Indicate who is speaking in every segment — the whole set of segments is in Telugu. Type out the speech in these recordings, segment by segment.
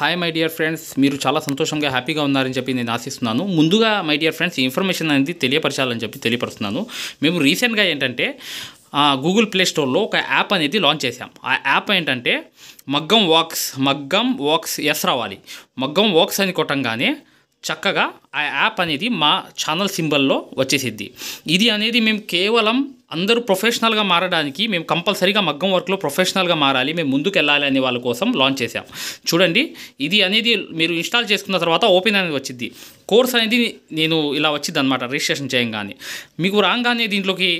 Speaker 1: హాయ్ మై డియర్ ఫ్రెండ్స్ మీరు చాలా సంతోషంగా హ్యాపీగా ఉన్నారని చెప్పి నేను ఆశిస్తున్నాను ముందుగా మై డియర్ ఫ్రెండ్స్ ఇన్ఫర్మేషన్ అనేది తెలియపరచాలని చెప్పి తెలియపరుస్తున్నాను మేము రీసెంట్గా ఏంటంటే గూగుల్ ప్లే స్టోర్లో ఒక యాప్ అనేది లాంచ్ చేశాం ఆ యాప్ ఏంటంటే మగ్గం వాక్స్ మగ్గం వాక్స్ ఎస్ రావాలి మగ్గం వాక్స్ అని కొట్టంగానే చక్కగా ఆ యాప్ అనేది మా ఛానల్ సింబల్లో వచ్చేసిద్ది ఇది అనేది మేము కేవలం అందరూ ప్రొఫెషనల్గా మారడానికి మేము కంపల్సరీగా మగ్గం వర్క్లో ప్రొఫెషనల్గా మారాలి మేము ముందుకు వెళ్ళాలి అనే వాళ్ళ కోసం లాంచ్ చేసాం చూడండి ఇది అనేది మీరు ఇన్స్టాల్ చేసుకున్న తర్వాత ఓపెన్ అనేది వచ్చింది కోర్స్ అనేది నేను ఇలా వచ్చింది అనమాట రిజిస్ట్రేషన్ చేయంగానే మీకు రాగానే దీంట్లోకి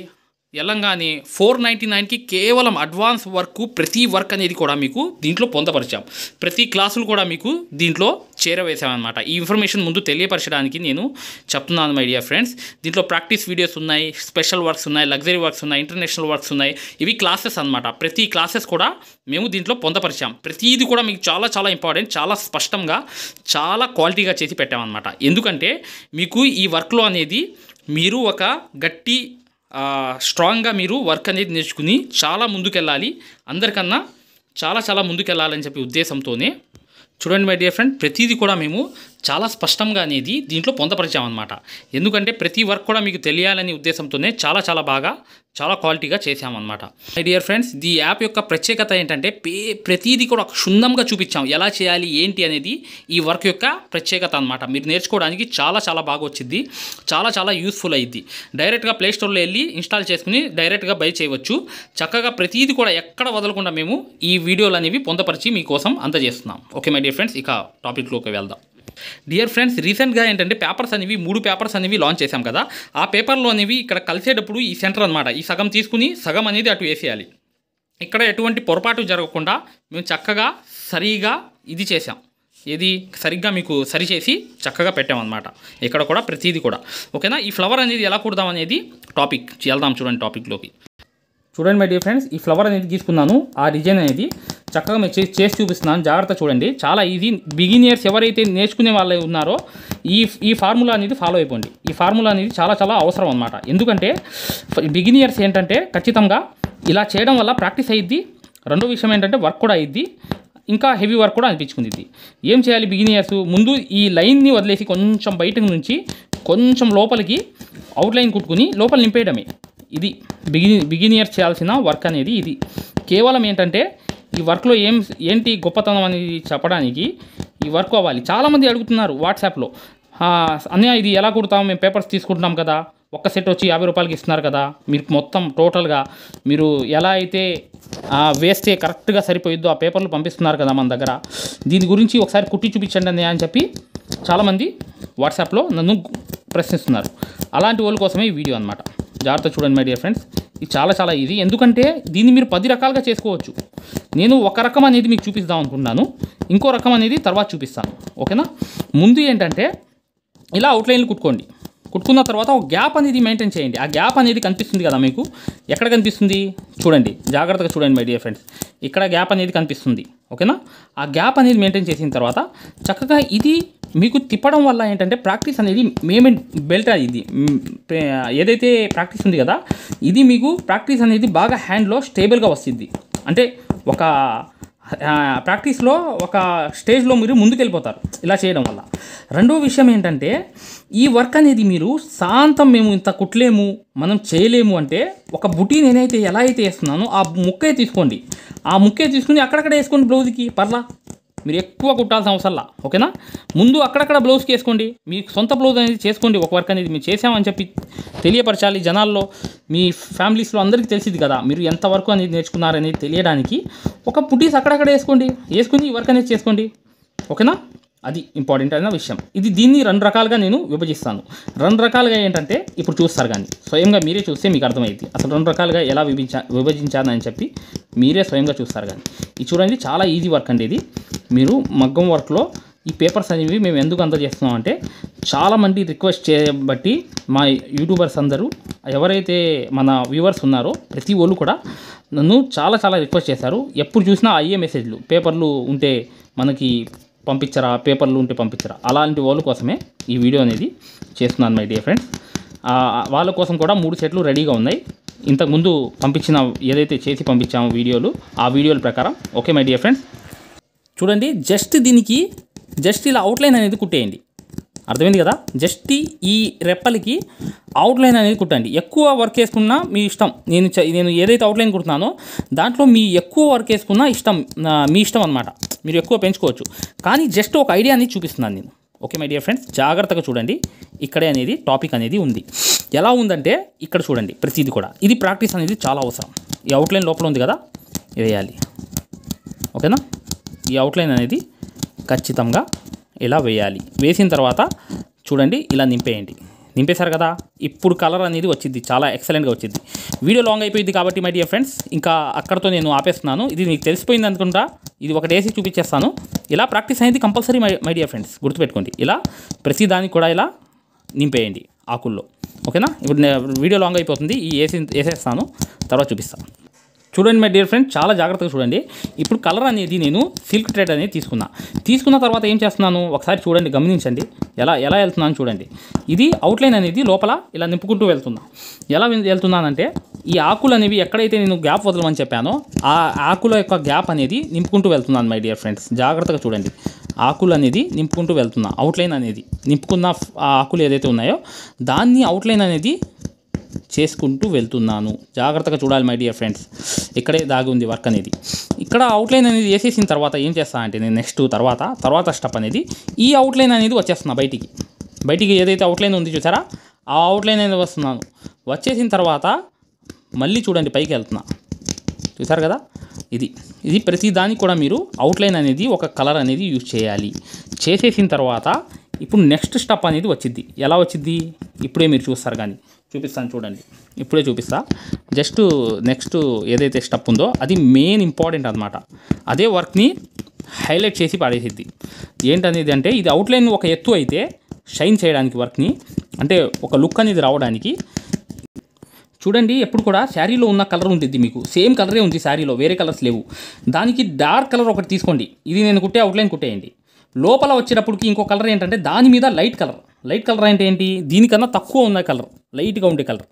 Speaker 1: ఎల్లంగానే ఫోర్ నైంటీ నైన్కి కేవలం అడ్వాన్స్ వర్క్ ప్రతి వర్క్ అనేది కూడా మీకు దీంట్లో పొందపరిచాం ప్రతి క్లాసులు కూడా మీకు దీంట్లో చేరవేశామన్నమాట ఈ ఇన్ఫర్మేషన్ ముందు తెలియపరచడానికి నేను చెప్తున్నాను మై డియర్ ఫ్రెండ్స్ దీంట్లో ప్రాక్టీస్ వీడియోస్ ఉన్నాయి స్పెషల్ వర్క్స్ ఉన్నాయి లగ్జరీ వర్క్స్ ఉన్నాయి ఇంటర్నేషనల్ వర్క్స్ ఉన్నాయి ఇవి క్లాసెస్ అనమాట ప్రతి క్లాసెస్ కూడా మేము దీంట్లో పొందపరిచాం ప్రతిది కూడా మీకు చాలా చాలా ఇంపార్టెంట్ చాలా స్పష్టంగా చాలా క్వాలిటీగా చేసి పెట్టామన్నమాట ఎందుకంటే మీకు ఈ వర్క్లో అనేది మీరు ఒక గట్టి స్ట్రాంగ్గా మీరు వర్క్ అనేది నేర్చుకుని చాలా ముందుకెళ్ళాలి అందరికన్నా చాలా చాలా ముందుకెళ్ళాలని చెప్పి ఉద్దేశంతోనే చూడండి మై డియర్ ఫ్రెండ్ ప్రతిదీ కూడా మేము చాలా స్పష్టంగా అనేది దీంట్లో పొందపరిచామన్నమాట ఎందుకంటే ప్రతి వర్క్ కూడా మీకు తెలియాలనే ఉద్దేశంతోనే చాలా చాలా బాగా చాలా క్వాలిటీగా చేశామన్నమాట మై డియర్ ఫ్రెండ్స్ ఈ యాప్ యొక్క ప్రత్యేకత ఏంటంటే పే ప్రతీది కూడా క్షుణ్ణంగా చూపించాం ఎలా చేయాలి ఏంటి అనేది ఈ వర్క్ యొక్క ప్రత్యేకత అనమాట మీరు నేర్చుకోవడానికి చాలా చాలా బాగా వచ్చింది చాలా చాలా యూస్ఫుల్ అయ్యింది డైరెక్ట్గా ప్లేస్టోర్లో వెళ్ళి ఇన్స్టాల్ చేసుకుని డైరెక్ట్గా బై చేయవచ్చు చక్కగా ప్రతిదీ కూడా ఎక్కడ వదలకుండా మేము ఈ వీడియోలు అనేవి పొందపరిచి మీకోసం అందజేస్తున్నాం ఓకే మై డియర్ ఫ్రెండ్స్ ఇక టాపిక్లోకి వెళ్దాం డియర్ ఫ్రెండ్స్ రీసెంట్గా ఏంటంటే పేపర్స్ అనేవి మూడు పేపర్స్ అనేవి లాంచ్ చేశాం కదా ఆ పేపర్లో అనేవి ఇక్కడ కలిసేటప్పుడు ఈ సెంటర్ అనమాట ఈ సగం తీసుకుని సగం అనేది అటు వేసేయాలి ఇక్కడ ఎటువంటి పొరపాటు జరగకుండా మేము చక్కగా సరిగా ఇది చేసాం ఇది సరిగ్గా మీకు సరిచేసి చక్కగా పెట్టామన్నమాట ఇక్కడ కూడా ప్రతిదీ కూడా ఓకేనా ఈ ఫ్లవర్ అనేది ఎలా కుడదాం అనేది టాపిక్ వెళ్దాం చూడండి టాపిక్లోకి చూడండి మై డియర్ ఫ్రెండ్స్ ఈ ఫ్లవర్ అనేది తీసుకున్నాను ఆ డిజైన్ అనేది చక్కగా మీకు చేసి చూపిస్తున్నాను జాగ్రత్త చూడండి చాలా ఈజీ బిగినియర్స్ ఎవరైతే నేర్చుకునే వాళ్ళే ఉన్నారో ఈ ఈ ఫార్ములా అనేది ఫాలో అయిపోండి ఈ ఫార్ములా అనేది చాలా చాలా అవసరం అనమాట ఎందుకంటే బిగినియర్స్ ఏంటంటే ఖచ్చితంగా ఇలా చేయడం వల్ల ప్రాక్టీస్ అయ్యిద్ది రెండో విషయం ఏంటంటే వర్క్ కూడా అయ్యిద్ది ఇంకా హెవీ వర్క్ కూడా అనిపించుకుంది ఏం చేయాలి బిగినియర్స్ ముందు ఈ లైన్ని వదిలేసి కొంచెం బయట నుంచి కొంచెం లోపలికి అవుట్లైన్ కుట్టుకుని లోపల నింపేయడమే ఇది బిగి బిగినియర్స్ చేయాల్సిన వర్క్ అనేది ఇది కేవలం ఏంటంటే ఈ వర్క్లో ఏం ఏంటి గొప్పతనం అనేది చెప్పడానికి ఈ వర్క్ అవ్వాలి చాలామంది అడుగుతున్నారు వాట్సాప్లో అన్నయ్య ఇది ఎలా కుడతాం మేము పేపర్స్ తీసుకుంటున్నాం కదా ఒక్క సెట్ వచ్చి యాభై రూపాయలకి ఇస్తున్నారు కదా మీరు మొత్తం టోటల్గా మీరు ఎలా అయితే వేస్తే కరెక్ట్గా సరిపోయిద్దో ఆ పేపర్లు పంపిస్తున్నారు కదా మన దగ్గర దీని గురించి ఒకసారి కుట్టి చూపించండి అన్నయ్య అని చెప్పి చాలామంది వాట్సాప్లో నన్ను ప్రశ్నిస్తున్నారు అలాంటి వాళ్ళ కోసమే ఈ వీడియో అనమాట జాగ్రత్త చూడండి మై డియర్ ఫ్రెండ్స్ ఇది చాలా చాలా ఇది ఎందుకంటే దీన్ని మీరు పది రకాలుగా చేసుకోవచ్చు నేను ఒక రకం అనేది మీకు చూపిస్తాం అనుకున్నాను ఇంకో రకం అనేది తర్వాత చూపిస్తాను ఓకేనా ముందు ఏంటంటే ఇలా అవుట్లైన్లు కుట్టుకోండి కుట్టుకున్న తర్వాత ఒక గ్యాప్ అనేది మెయింటైన్ చేయండి ఆ గ్యాప్ అనేది కనిపిస్తుంది కదా మీకు ఎక్కడ కనిపిస్తుంది చూడండి జాగ్రత్తగా చూడండి మై డియర్ ఫ్రెండ్స్ ఇక్కడ గ్యాప్ అనేది కనిపిస్తుంది ఓకేనా ఆ గ్యాప్ అనేది మెయింటైన్ చేసిన తర్వాత చక్కగా ఇది మీకు తిప్పడం వల్ల ఏంటంటే ప్రాక్టీస్ అనేది మేమే బెల్ట్ ఇది ఏదైతే ప్రాక్టీస్ ఉంది కదా ఇది మీకు ప్రాక్టీస్ అనేది బాగా హ్యాండ్లో స్టేబుల్గా వస్తుంది అంటే ఒక ప్రాక్టీస్లో ఒక స్టేజ్లో మీరు ముందుకెళ్ళిపోతారు ఇలా చేయడం వల్ల రెండో విషయం ఏంటంటే ఈ వర్క్ అనేది మీరు శాంతం మేము ఇంత కుట్టలేము మనం చేయలేము అంటే ఒక బుటీ నేనైతే ఎలా అయితే వేస్తున్నానో ఆ ముక్కే తీసుకోండి ఆ ముక్కే తీసుకుని అక్కడక్కడ వేసుకోండి బ్లౌజ్కి పర్లా మీరు ఎక్కువ కుట్టాల్సిన అవసరంలా ఓకేనా ముందు అక్కడక్కడ బ్లౌజ్కి వేసుకోండి మీ సొంత బ్లౌజ్ అనేది చేసుకోండి ఒక వర్క్ అనేది మీరు చేసామని చెప్పి తెలియపరచాలి జనాల్లో మీ ఫ్యామిలీస్లో అందరికీ తెలిసింది కదా మీరు ఎంత వర్క్ అనేది నేర్చుకున్నారనేది తెలియడానికి ఒక పుటీస్ అక్కడక్కడ వేసుకోండి వేసుకుని ఈ వర్క్ అనేది చేసుకోండి ఓకేనా అది ఇంపార్టెంట్ అయిన విషయం ఇది దీన్ని రెండు రకాలుగా నేను విభజిస్తాను రెండు రకాలుగా ఏంటంటే ఇప్పుడు చూస్తారు కానీ స్వయంగా మీరే చూస్తే మీకు అర్థమైంది అసలు రెండు రకాలుగా ఎలా విభించా అని చెప్పి మీరే స్వయంగా చూస్తారు కానీ ఇది చూడండి చాలా ఈజీ వర్క్ అండి ఇది మీరు మగ్గం వర్క్లో ఈ పేపర్స్ అనేవి మేము ఎందుకు అందజేస్తున్నాం అంటే చాలామంది రిక్వెస్ట్ చేయబట్టి మా యూట్యూబర్స్ అందరూ ఎవరైతే మన వ్యూవర్స్ ఉన్నారో ప్రతి ఒళ్ళు కూడా నన్ను చాలా చాలా రిక్వెస్ట్ చేశారు ఎప్పుడు చూసినా అయ్యే మెసేజ్లు పేపర్లు ఉంటే మనకి పంపించరా పేపర్లు ఉంటే పంపించరా అలాంటి వాళ్ళ కోసమే ఈ వీడియో అనేది చేస్తున్నాను మై డియర్ ఫ్రెండ్స్ వాళ్ళ కోసం కూడా మూడు సెట్లు రెడీగా ఉన్నాయి ఇంతకుముందు పంపించిన ఏదైతే చేసి పంపించామో వీడియోలు ఆ వీడియోల ప్రకారం ఓకే మై డియర్ ఫ్రెండ్స్ చూడండి జస్ట్ దీనికి జస్ట్ ఇలా అవుట్లైన్ అనేది కుట్టేయండి అర్థమైంది కదా జస్ట్ ఈ రెప్పలకి అవుట్లైన్ అనేది కుట్టండి ఎక్కువ వర్క్ వేసుకున్నా మీ ఇష్టం నేను నేను ఏదైతే అవుట్లైన్ కుడుతున్నానో దాంట్లో మీ ఎక్కువ వర్క్ వేసుకున్నా ఇష్టం మీ ఇష్టం అనమాట మీరు ఎక్కువ పెంచుకోవచ్చు కానీ జస్ట్ ఒక ఐడియా అనేది చూపిస్తున్నాను నేను ఓకే మై డియర్ ఫ్రెండ్స్ జాగ్రత్తగా చూడండి ఇక్కడే అనేది టాపిక్ అనేది ఉంది ఎలా ఉందంటే ఇక్కడ చూడండి ప్రతిదీ కూడా ఇది ప్రాక్టీస్ అనేది చాలా అవసరం ఈ అవుట్లైన్ లోపల ఉంది కదా వేయాలి ఓకేనా ఈ అవుట్లైన్ అనేది ఖచ్చితంగా ఇలా వేయాలి వేసిన తర్వాత చూడండి ఇలా నింపేయండి నింపేశారు కదా ఇప్పుడు కలర్ అనేది వచ్చింది చాలా ఎక్సలెంట్గా వచ్చింది వీడియో లాంగ్ అయిపోయింది కాబట్టి మై డియర్ ఫ్రెండ్స్ ఇంకా అక్కడతో నేను ఆపేస్తున్నాను ఇది మీకు తెలిసిపోయింది అనుకుంటా ఇది ఒకటి వేసి చూపించేస్తాను ఇలా ప్రాక్టీస్ అనేది compulsory my my dear friends గుర్తుపెట్టుకోండి ఇలా ప్రతి కూడా ఇలా నింపేయండి ఆకుల్లో ఓకేనా ఇప్పుడు వీడియో లాంగ్ అయిపోతుంది ఈ వేసి వేసేస్తాను తర్వాత చూపిస్తాను చూడండి మై డియర్ ఫ్రెండ్ చాలా జాగ్రత్తగా చూడండి ఇప్పుడు కలర్ అనేది నేను సిల్క్ ట్రేడ్ అనేది తీసుకున్నా తీసుకున్న తర్వాత ఏం చేస్తున్నాను ఒకసారి చూడండి గమనించండి ఎలా ఎలా వెళ్తున్నాను చూడండి ఇది అవుట్లైన్ అనేది లోపల ఇలా నింపుకుంటూ వెళ్తున్నా ఎలా వెళ్తున్నానంటే ఈ ఆకులు అనేవి ఎక్కడైతే నేను గ్యాప్ వదలమని చెప్పానో ఆ ఆకుల యొక్క గ్యాప్ అనేది నింపుకుంటూ వెళ్తున్నాను మై డియర్ ఫ్రెండ్స్ జాగ్రత్తగా చూడండి ఆకులు అనేది నింపుకుంటూ వెళ్తున్నా అవుట్లైన్ అనేది నింపుకున్న ఆకులు ఏదైతే ఉన్నాయో దాన్ని అవుట్లైన్ అనేది చేసుకుంటూ వెళ్తున్నాను జాగ్రత్తగా చూడాలి మై డియర్ ఫ్రెండ్స్ ఇక్కడే దాగి ఉంది వర్క్ అనేది ఇక్కడ అవుట్లైన్ అనేది వేసేసిన తర్వాత ఏం చేస్తా అంటే నేను నెక్స్ట్ తర్వాత తర్వాత స్టెప్ అనేది ఈ అవుట్లైన్ అనేది వచ్చేస్తున్నా బయటికి బయటికి ఏదైతే అవుట్లైన్ ఉంది చూసారా ఆ అవుట్లైన్ అనేది వస్తున్నాను వచ్చేసిన తర్వాత మళ్ళీ చూడండి పైకి వెళ్తున్నా చూసారు కదా ఇది ఇది ప్రతి దానికి కూడా మీరు అవుట్లైన్ అనేది ఒక కలర్ అనేది యూజ్ చేయాలి చేసేసిన తర్వాత ఇప్పుడు నెక్స్ట్ స్టెప్ అనేది వచ్చింది ఎలా వచ్చింది ఇప్పుడే మీరు చూస్తారు కానీ చూపిస్తాను చూడండి ఇప్పుడే చూపిస్తా జస్ట్ నెక్స్ట్ ఏదైతే స్టెప్ ఉందో అది మెయిన్ ఇంపార్టెంట్ అనమాట అదే వర్క్ని హైలైట్ చేసి పాడేసిద్ది ఏంటనేది అంటే ఇది అవుట్లైన్ ఒక ఎత్తు అయితే షైన్ చేయడానికి వర్క్ని అంటే ఒక లుక్ అనేది రావడానికి చూడండి ఎప్పుడు కూడా శారీలో ఉన్న కలర్ ఉంటుంది మీకు సేమ్ కలరే ఉంది శారీలో వేరే కలర్స్ లేవు దానికి డార్క్ కలర్ ఒకటి తీసుకోండి ఇది నేను కుట్టే అవుట్లైన్ కుట్టేయండి లోపల వచ్చేటప్పటికి ఇంకో కలర్ ఏంటంటే దాని మీద లైట్ కలర్ లైట్ కలర్ అంటే ఏంటి దీనికన్నా తక్కువ ఉన్న కలర్ లైట్గా ఉండే కలర్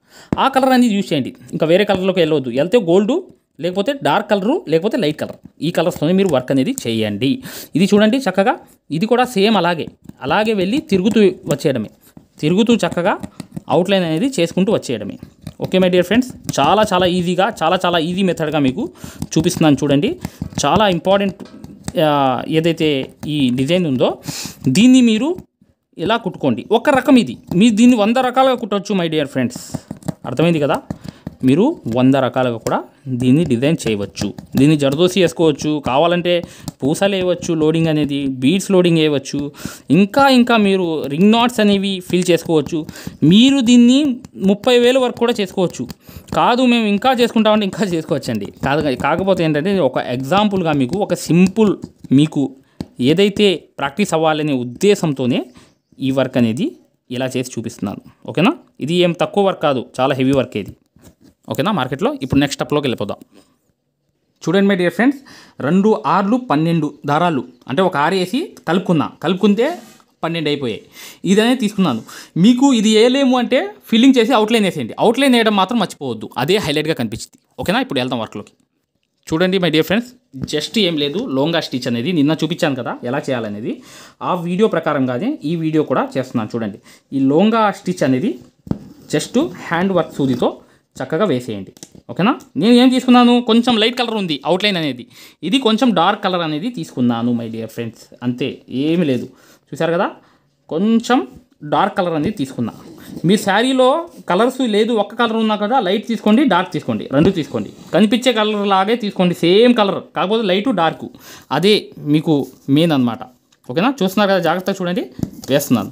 Speaker 1: ఆ కలర్ అనేది యూజ్ చేయండి ఇంకా వేరే కలర్లోకి వెళ్ళవద్దు వెళ్తే గోల్డ్ లేకపోతే డార్క్ కలరు లేకపోతే లైట్ కలర్ ఈ కలర్స్లోనే మీరు వర్క్ అనేది చేయండి ఇది చూడండి చక్కగా ఇది కూడా సేమ్ అలాగే అలాగే వెళ్ళి తిరుగుతూ వచ్చేయడమే తిరుగుతూ చక్కగా అవుట్లైన్ అనేది చేసుకుంటూ వచ్చేయడమే ఓకే మై డియర్ ఫ్రెండ్స్ చాలా చాలా ఈజీగా చాలా చాలా ఈజీ మెథడ్గా మీకు చూపిస్తున్నాను చూడండి చాలా ఇంపార్టెంట్ ఏదైతే ఈ డిజైన్ ఉందో దీన్ని మీరు ఇలా కుట్టుకోండి ఒక రకం ఇది మీ దీన్ని వంద రకాలుగా కుట్టవచ్చు మై డియర్ ఫ్రెండ్స్ అర్థమైంది కదా మీరు వంద రకాలుగా కూడా దీన్ని డిజైన్ చేయవచ్చు దీన్ని జరదోసి వేసుకోవచ్చు కావాలంటే పూసలు వేయవచ్చు లోడింగ్ అనేది బీడ్స్ లోడింగ్ వేయవచ్చు ఇంకా ఇంకా మీరు రింగ్ నాట్స్ అనేవి ఫిల్ చేసుకోవచ్చు మీరు దీన్ని ముప్పై వేలు వరకు కూడా చేసుకోవచ్చు కాదు మేము ఇంకా చేసుకుంటామంటే ఇంకా చేసుకోవచ్చండి కాదు కాకపోతే ఏంటంటే ఒక ఎగ్జాంపుల్గా మీకు ఒక సింపుల్ మీకు ఏదైతే ప్రాక్టీస్ అవ్వాలనే ఉద్దేశంతోనే ఈ వర్క్ అనేది ఇలా చేసి చూపిస్తున్నాను ఓకేనా ఇది ఏం తక్కువ వర్క్ కాదు చాలా హెవీ వర్క్ ఇది ఓకేనా మార్కెట్లో ఇప్పుడు నెక్స్ట్ స్టెప్లోకి వెళ్ళిపోదాం చూడండి మై డియర్ ఫ్రెండ్స్ రెండు ఆర్లు పన్నెండు దారాలు అంటే ఒక ఆరు వేసి కలుపుకున్నా కలుపుకుంటే పన్నెండు అయిపోయాయి ఇది అనేది తీసుకున్నాను మీకు ఇది వేయలేము అంటే ఫిల్లింగ్ చేసి అవుట్లైన్ వేసేయండి అవుట్లైన్ వేయడం మాత్రం మర్చిపోవద్దు అదే హైలైట్గా కనిపించింది ఓకేనా ఇప్పుడు వెళ్దాం వర్క్లోకి చూడండి మై డియర్ ఫ్రెండ్స్ జస్ట్ ఏం లేదు లోంగా స్టిచ్ అనేది నిన్న చూపించాను కదా ఎలా చేయాలనేది ఆ వీడియో ప్రకారంగానే ఈ వీడియో కూడా చేస్తున్నాను చూడండి ఈ లోంగా స్టిచ్ అనేది జస్ట్ హ్యాండ్ వర్క్ సూదితో చక్కగా వేసేయండి ఓకేనా నేను ఏం తీసుకున్నాను కొంచెం లైట్ కలర్ ఉంది అవుట్లైన్ అనేది ఇది కొంచెం డార్క్ కలర్ అనేది తీసుకున్నాను మై డియర్ ఫ్రెండ్స్ అంతే ఏమి లేదు చూసారు కదా కొంచెం డార్క్ కలర్ అనేది తీసుకుందాం మీ శారీలో కలర్స్ లేదు ఒక్క కలర్ ఉన్నా కదా లైట్ తీసుకోండి డార్క్ తీసుకోండి రెండు తీసుకోండి కనిపించే కలర్ లాగే తీసుకోండి సేమ్ కలర్ కాకపోతే లైటు డార్క్ అదే మీకు మెయిన్ అనమాట ఓకేనా చూస్తున్నారు కదా జాగ్రత్తగా చూడండి వేస్తున్నాను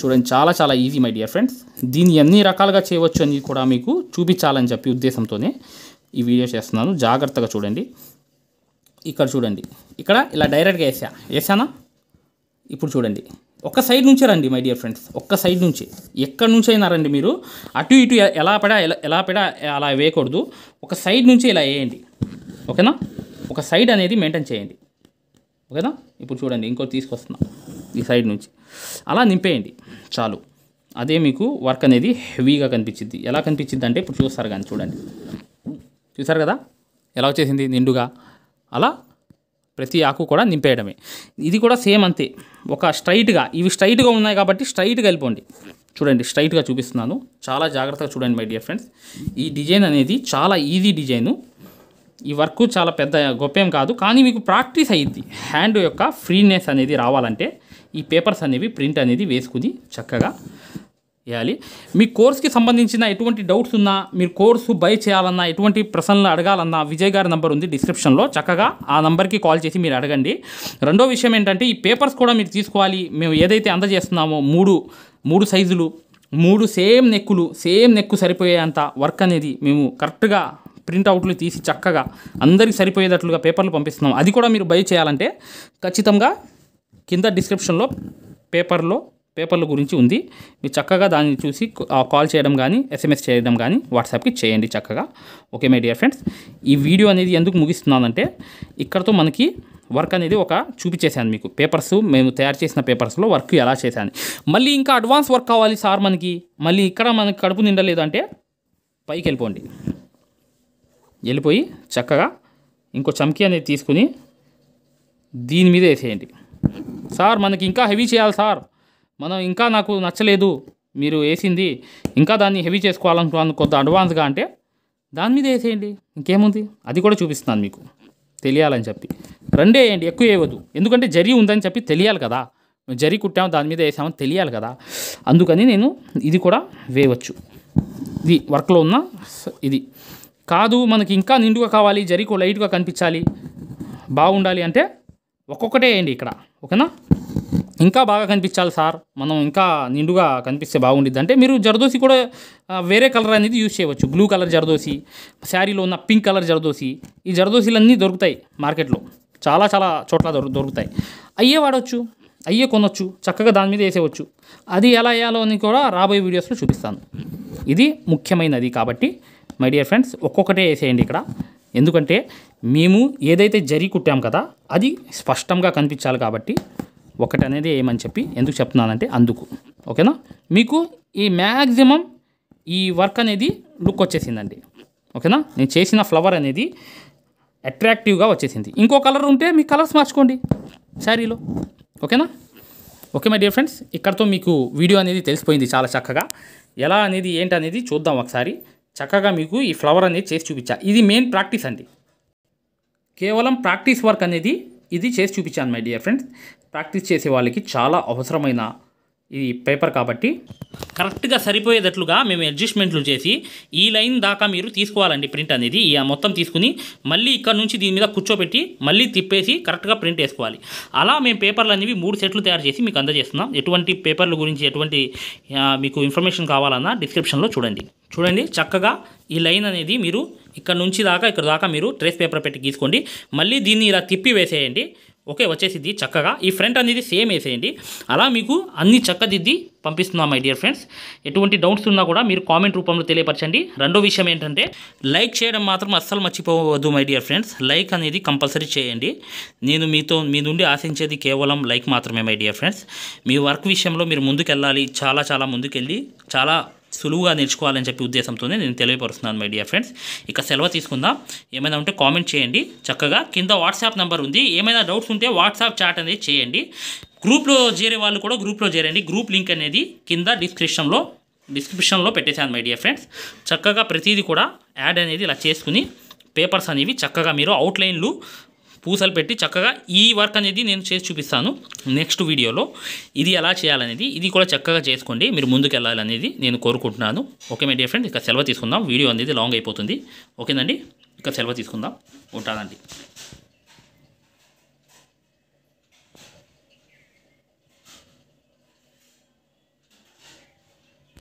Speaker 1: చూడండి చాలా చాలా ఈజీ మై డియర్ ఫ్రెండ్స్ దీన్ని ఎన్ని రకాలుగా చేయవచ్చు అని కూడా మీకు చూపించాలని చెప్పి ఉద్దేశంతోనే ఈ వీడియో చేస్తున్నాను జాగ్రత్తగా చూడండి ఇక్కడ చూడండి ఇక్కడ ఇలా డైరెక్ట్గా వేసా వేసానా ఇప్పుడు చూడండి ఒక్క సైడ్ నుంచే రండి మై డియర్ ఫ్రెండ్స్ ఒక్క సైడ్ నుంచే ఎక్కడి నుంచి అయినా రండి మీరు అటు ఇటు ఎలా పడా ఎలా పడా అలా వేయకూడదు ఒక సైడ్ నుంచే ఇలా వేయండి ఓకేనా ఒక సైడ్ అనేది మెయింటైన్ చేయండి ఓకేనా ఇప్పుడు చూడండి ఇంకోటి తీసుకొస్తున్నా ఈ సైడ్ నుంచి అలా నింపేయండి చాలు అదే మీకు వర్క్ అనేది హెవీగా కనిపించింది ఎలా కనిపించింది అంటే ఇప్పుడు చూస్తారు కానీ చూడండి చూసారు కదా ఎలా వచ్చేసింది నిండుగా అలా ప్రతి ఆకు కూడా నింపేయడమే ఇది కూడా సేమ్ అంతే ఒక స్ట్రైట్గా ఇవి స్ట్రైట్గా ఉన్నాయి కాబట్టి స్ట్రైట్గా వెళ్ళిపోండి చూడండి స్ట్రైట్గా చూపిస్తున్నాను చాలా జాగ్రత్తగా చూడండి మై డియర్ ఫ్రెండ్స్ ఈ డిజైన్ అనేది చాలా ఈజీ డిజైను ఈ వర్క్ చాలా పెద్ద గొప్పం కాదు కానీ మీకు ప్రాక్టీస్ అయ్యింది హ్యాండ్ యొక్క ఫ్రీనెస్ అనేది రావాలంటే ఈ పేపర్స్ అనేవి ప్రింట్ అనేది వేసుకుని చక్కగా వేయాలి మీ కోర్స్కి సంబంధించిన ఎటువంటి డౌట్స్ ఉన్నా మీరు కోర్సు బై చేయాలన్నా ఎటువంటి ప్రశ్నలు అడగాలన్నా విజయ్ గారి నంబర్ ఉంది డిస్క్రిప్షన్లో చక్కగా ఆ నంబర్కి కాల్ చేసి మీరు అడగండి రెండో విషయం ఏంటంటే ఈ పేపర్స్ కూడా మీరు తీసుకోవాలి మేము ఏదైతే అందజేస్తున్నామో మూడు మూడు సైజులు మూడు సేమ్ నెక్కులు సేమ్ నెక్కు సరిపోయేంత వర్క్ అనేది మేము కరెక్ట్గా ప్రింట్అవుట్లు తీసి చక్కగా అందరికి సరిపోయేటట్లుగా పేపర్లు పంపిస్తున్నాం అది కూడా మీరు బై చేయాలంటే ఖచ్చితంగా కింద డిస్క్రిప్షన్లో పేపర్లో పేపర్ల గురించి ఉంది మీరు చక్కగా దాన్ని చూసి కాల్ చేయడం కానీ ఎస్ఎంఎస్ చేయడం కానీ వాట్సాప్కి చేయండి చక్కగా ఓకే మై డియర్ ఫ్రెండ్స్ ఈ వీడియో అనేది ఎందుకు ముగిస్తున్నానంటే ఇక్కడతో మనకి వర్క్ అనేది ఒక చూపించేశాను మీకు పేపర్స్ మేము తయారు చేసిన పేపర్స్లో వర్క్ ఎలా చేశాను మళ్ళీ ఇంకా అడ్వాన్స్ వర్క్ కావాలి సార్ మనకి మళ్ళీ ఇక్కడ మనకి కడుపు నిండలేదు అంటే పైకి వెళ్ళిపోండి వెళ్ళిపోయి చక్కగా ఇంకో చమ్కి అనేది తీసుకుని దీని మీద వేసేయండి సార్ మనకి ఇంకా హెవీ చేయాలి సార్ మనం ఇంకా నాకు నచ్చలేదు మీరు వేసింది ఇంకా దాన్ని హెవీ చేసుకోవాలనుకున్నాను కొంత అడ్వాన్స్గా అంటే దాని మీద వేసేయండి ఇంకేముంది అది కూడా చూపిస్తున్నాను మీకు తెలియాలని చెప్పి రెండే వేయండి ఎక్కువ వేయవద్దు ఎందుకంటే జరి ఉందని చెప్పి తెలియాలి కదా జరి కుట్టాము దాని మీద వేసామని తెలియాలి కదా అందుకని నేను ఇది కూడా వేయవచ్చు ఇది వర్క్లో ఉన్న ఇది కాదు మనకి ఇంకా నిండుగా కావాలి జరీకు లైట్గా కనిపించాలి బాగుండాలి అంటే ఒక్కొక్కటే వేయండి ఇక్కడ ఓకేనా ఇంకా బాగా కనిపించాలి సార్ మనం ఇంకా నిండుగా కనిపిస్తే బాగుండిద్ది అంటే మీరు జరదోసి కూడా వేరే కలర్ అనేది యూజ్ చేయవచ్చు బ్లూ కలర్ జరదోసి శారీలో ఉన్న పింక్ కలర్ జరదోసి ఈ జరదోసీలన్నీ దొరుకుతాయి మార్కెట్లో చాలా చాలా చోట్ల దొరుకుతాయి అయ్యే వాడవచ్చు అయ్యే కొనొచ్చు చక్కగా దాని మీద వేసేవచ్చు అది ఎలా వేయాలో అని కూడా రాబోయే వీడియోస్లో చూపిస్తాను ఇది ముఖ్యమైనది కాబట్టి మై డియర్ ఫ్రెండ్స్ ఒక్కొక్కటే వేసేయండి ఇక్కడ ఎందుకంటే మేము ఏదైతే జరి కుట్టాం కదా అది స్పష్టంగా కనిపించాలి కాబట్టి ఒకటి అనేది ఏమని చెప్పి ఎందుకు చెప్తున్నానంటే అందుకు ఓకేనా మీకు ఈ మ్యాక్సిమం ఈ వర్క్ అనేది లుక్ వచ్చేసిందండి ఓకేనా నేను చేసిన ఫ్లవర్ అనేది అట్రాక్టివ్గా వచ్చేసింది ఇంకో కలర్ ఉంటే మీ కలర్స్ మార్చుకోండి శారీలో ఓకేనా ఓకే మై డియర్ ఫ్రెండ్స్ ఇక్కడతో మీకు వీడియో అనేది తెలిసిపోయింది చాలా చక్కగా ఎలా అనేది ఏంటి అనేది చూద్దాం ఒకసారి చక్కగా మీకు ఈ ఫ్లవర్ అనేది చేసి చూపించా ఇది మెయిన్ ప్రాక్టీస్ అండి కేవలం ప్రాక్టీస్ వర్క్ అనేది ఇది చేసి చూపించాను మై డియర్ ఫ్రెండ్స్ ప్రాక్టీస్ చేసే వాళ్ళకి చాలా అవసరమైన ఇది పేపర్ కాబట్టి కరెక్ట్గా సరిపోయేటట్లుగా మేము అడ్జస్ట్మెంట్లు చేసి ఈ లైన్ దాకా మీరు తీసుకోవాలండి ప్రింట్ అనేది మొత్తం తీసుకుని మళ్ళీ ఇక్కడ నుంచి దీని మీద కూర్చోబెట్టి మళ్ళీ తిప్పేసి కరెక్ట్గా ప్రింట్ వేసుకోవాలి అలా మేము పేపర్లు అనేవి మూడు సెట్లు తయారు చేసి మీకు అందజేస్తున్నాం ఎటువంటి పేపర్ల గురించి ఎటువంటి మీకు ఇన్ఫర్మేషన్ కావాలన్నా డిస్క్రిప్షన్లో చూడండి చూడండి చక్కగా ఈ లైన్ అనేది మీరు ఇక్కడ నుంచి దాకా ఇక్కడ దాకా మీరు ట్రేస్ పేపర్ పెట్టి గీసుకోండి మళ్ళీ దీన్ని ఇలా తిప్పి వేసేయండి ఓకే వచ్చేసిద్ది చక్కగా ఈ ఫ్రంట్ అనేది సేమ్ వేసేయండి అలా మీకు అన్ని చక్కదిద్ది పంపిస్తున్నాం మై డియర్ ఫ్రెండ్స్ ఎటువంటి డౌట్స్ ఉన్నా కూడా మీరు కామెంట్ రూపంలో తెలియపరచండి రెండో విషయం ఏంటంటే లైక్ చేయడం మాత్రం అస్సలు మర్చిపోవద్దు మై డియర్ ఫ్రెండ్స్ లైక్ అనేది కంపల్సరీ చేయండి నేను మీతో మీ నుండి ఆశించేది కేవలం లైక్ మాత్రమే మై డియర్ ఫ్రెండ్స్ మీ వర్క్ విషయంలో మీరు ముందుకెళ్ళాలి చాలా చాలా ముందుకెళ్ళి చాలా సులువుగా నేర్చుకోవాలని చెప్పి ఉద్దేశంతోనే నేను తెలియపరుస్తున్నాను మై డియర్ ఫ్రెండ్స్ ఇక సెలవు తీసుకుందాం ఏమైనా ఉంటే కామెంట్ చేయండి చక్కగా కింద వాట్సాప్ నెంబర్ ఉంది ఏమైనా డౌట్స్ ఉంటే వాట్సాప్ చాట్ అనేది చేయండి గ్రూప్లో చేరే వాళ్ళు కూడా గ్రూప్లో చేరండి గ్రూప్ లింక్ అనేది కింద డిస్క్రిప్షన్లో డిస్క్రిప్షన్లో పెట్టేశాను మై డియర్ ఫ్రెండ్స్ చక్కగా ప్రతిదీ కూడా యాడ్ అనేది ఇలా చేసుకుని పేపర్స్ అనేవి చక్కగా మీరు అవుట్లైన్లు పూసలు పెట్టి చక్కగా ఈ వర్క్ అనేది నేను చేసి చూపిస్తాను నెక్స్ట్ వీడియోలో ఇది ఎలా చేయాలనేది ఇది కూడా చక్కగా చేసుకోండి మీరు ముందుకు వెళ్ళాలనేది నేను కోరుకుంటున్నాను ఓకే మై డియర్ ఫ్రెండ్ ఇక సెలవు తీసుకుందాం వీడియో అనేది లాంగ్ అయిపోతుంది ఓకేనండి ఇక సెలవు తీసుకుందాం ఉంటానండి